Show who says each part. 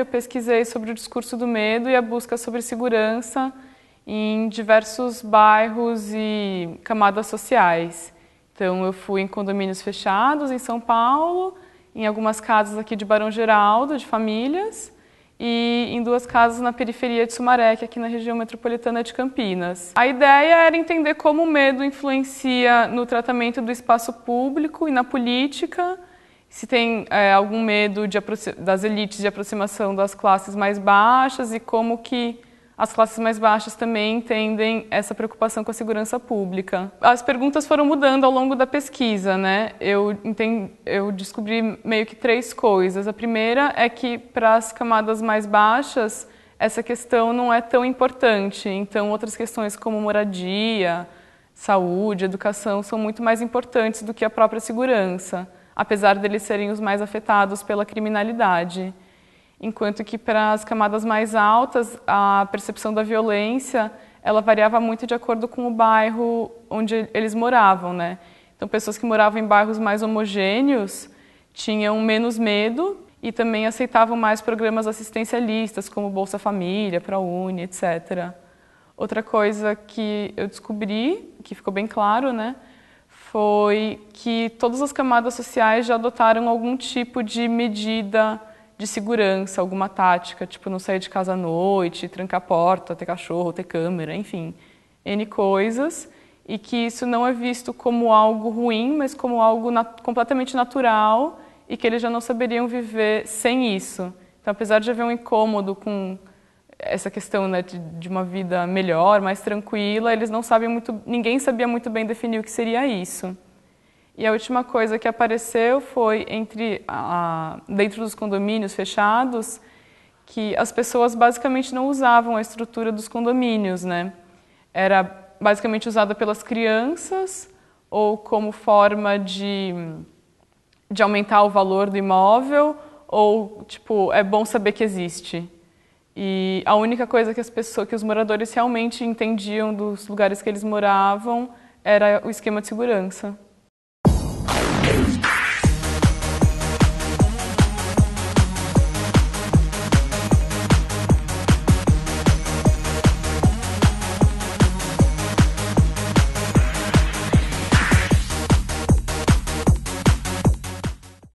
Speaker 1: Eu pesquisei sobre o discurso do medo e a busca sobre segurança em diversos bairros e camadas sociais. Então, eu fui em condomínios fechados em São Paulo, em algumas casas aqui de Barão Geraldo, de famílias, e em duas casas na periferia de Sumaré, que é aqui na região metropolitana de Campinas. A ideia era entender como o medo influencia no tratamento do espaço público e na política se tem é, algum medo das elites de aproximação das classes mais baixas e como que as classes mais baixas também entendem essa preocupação com a segurança pública. As perguntas foram mudando ao longo da pesquisa, né? Eu, entendi, eu descobri meio que três coisas. A primeira é que para as camadas mais baixas essa questão não é tão importante, então outras questões como moradia, saúde, educação são muito mais importantes do que a própria segurança apesar deles serem os mais afetados pela criminalidade. Enquanto que para as camadas mais altas, a percepção da violência, ela variava muito de acordo com o bairro onde eles moravam, né? Então, pessoas que moravam em bairros mais homogêneos tinham menos medo e também aceitavam mais programas assistencialistas, como Bolsa Família, ProUni, etc. Outra coisa que eu descobri, que ficou bem claro, né, foi que todas as camadas sociais já adotaram algum tipo de medida de segurança, alguma tática, tipo não sair de casa à noite, trancar a porta, ter cachorro, ter câmera, enfim, N coisas, e que isso não é visto como algo ruim, mas como algo completamente natural e que eles já não saberiam viver sem isso. Então, apesar de haver um incômodo com essa questão né, de, de, uma vida melhor, mais tranquila, eles não sabem muito, ninguém sabia muito bem definir o que seria isso. E a última coisa que apareceu foi entre a, dentro dos condomínios fechados, que as pessoas basicamente não usavam a estrutura dos condomínios, né? Era basicamente usada pelas crianças ou como forma de, de aumentar o valor do imóvel ou tipo é bom saber que existe. E a única coisa que as pessoas, que os moradores realmente entendiam dos lugares que eles moravam era o esquema de segurança.